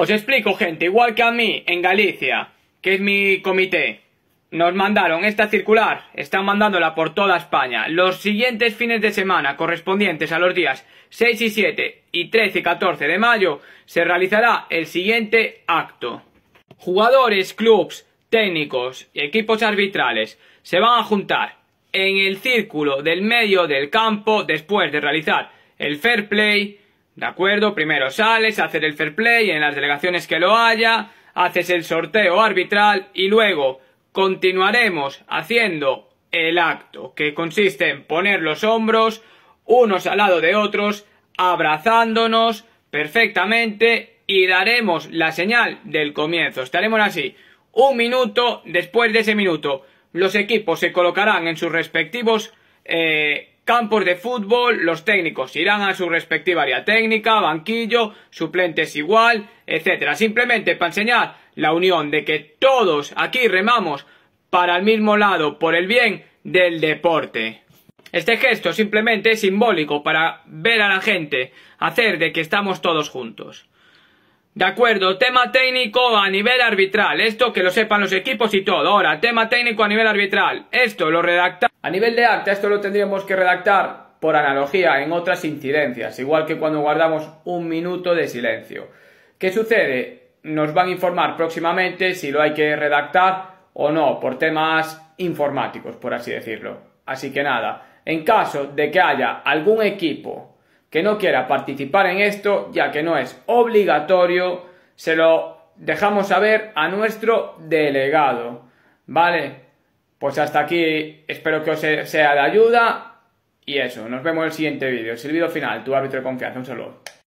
Os explico, gente, igual que a mí, en Galicia, que es mi comité, nos mandaron esta circular, están mandándola por toda España. Los siguientes fines de semana, correspondientes a los días 6 y 7 y 13 y 14 de mayo, se realizará el siguiente acto. Jugadores, clubs, técnicos y equipos arbitrales se van a juntar en el círculo del medio del campo después de realizar el fair play, ¿De acuerdo? Primero sales a hacer el fair play en las delegaciones que lo haya, haces el sorteo arbitral y luego continuaremos haciendo el acto, que consiste en poner los hombros unos al lado de otros, abrazándonos perfectamente y daremos la señal del comienzo. Estaremos así. Un minuto después de ese minuto, los equipos se colocarán en sus respectivos eh, Campos de fútbol, los técnicos irán a su respectiva área técnica, banquillo, suplentes igual, etcétera. Simplemente para enseñar la unión de que todos aquí remamos para el mismo lado por el bien del deporte. Este gesto simplemente es simbólico para ver a la gente, hacer de que estamos todos juntos. De acuerdo, tema técnico a nivel arbitral. Esto que lo sepan los equipos y todo. Ahora, tema técnico a nivel arbitral. Esto lo redacta. A nivel de acta, esto lo tendríamos que redactar por analogía en otras incidencias, igual que cuando guardamos un minuto de silencio. ¿Qué sucede? Nos van a informar próximamente si lo hay que redactar o no, por temas informáticos, por así decirlo. Así que nada, en caso de que haya algún equipo que no quiera participar en esto, ya que no es obligatorio, se lo dejamos saber a nuestro delegado. Vale, pues hasta aquí, espero que os sea de ayuda y eso, nos vemos en el siguiente vídeo. vídeo final, tu árbitro de confianza, un saludo.